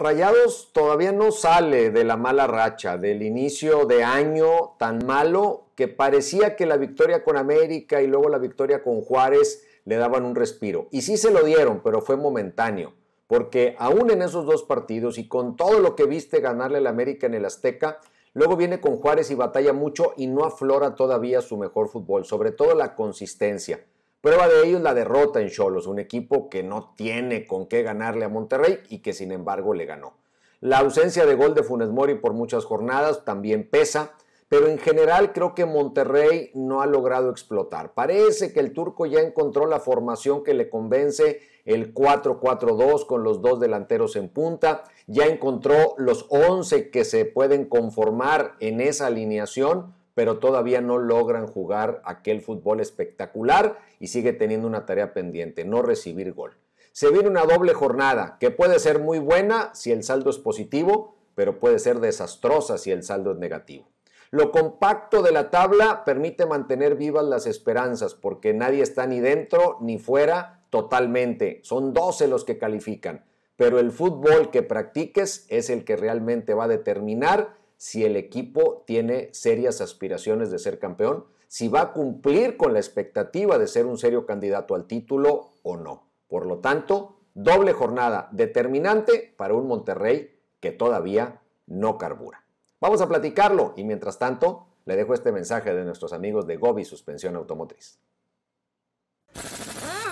Rayados todavía no sale de la mala racha, del inicio de año tan malo que parecía que la victoria con América y luego la victoria con Juárez le daban un respiro. Y sí se lo dieron, pero fue momentáneo, porque aún en esos dos partidos y con todo lo que viste ganarle al América en el Azteca, luego viene con Juárez y batalla mucho y no aflora todavía su mejor fútbol, sobre todo la consistencia. Prueba de ello es la derrota en Cholos, un equipo que no tiene con qué ganarle a Monterrey y que sin embargo le ganó. La ausencia de gol de Funes Mori por muchas jornadas también pesa, pero en general creo que Monterrey no ha logrado explotar. Parece que el turco ya encontró la formación que le convence, el 4-4-2 con los dos delanteros en punta, ya encontró los 11 que se pueden conformar en esa alineación pero todavía no logran jugar aquel fútbol espectacular y sigue teniendo una tarea pendiente, no recibir gol. Se viene una doble jornada que puede ser muy buena si el saldo es positivo, pero puede ser desastrosa si el saldo es negativo. Lo compacto de la tabla permite mantener vivas las esperanzas porque nadie está ni dentro ni fuera totalmente. Son 12 los que califican, pero el fútbol que practiques es el que realmente va a determinar si el equipo tiene serias aspiraciones de ser campeón, si va a cumplir con la expectativa de ser un serio candidato al título o no. Por lo tanto, doble jornada determinante para un Monterrey que todavía no carbura. Vamos a platicarlo y mientras tanto le dejo este mensaje de nuestros amigos de Gobi Suspensión Automotriz.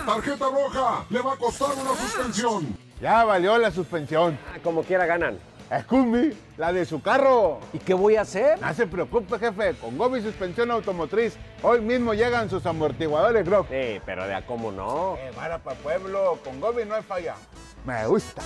Tarjeta roja, le va a costar una suspensión. Ya valió la suspensión. Ah, como quiera ganan. Escumbi, la de su carro. ¿Y qué voy a hacer? No se preocupe, jefe. Con Gobi Suspensión Automotriz, hoy mismo llegan sus amortiguadores, creo. Sí, pero de a cómo no. Eh, para pa' pueblo, con Gobi no hay falla. Me gusta.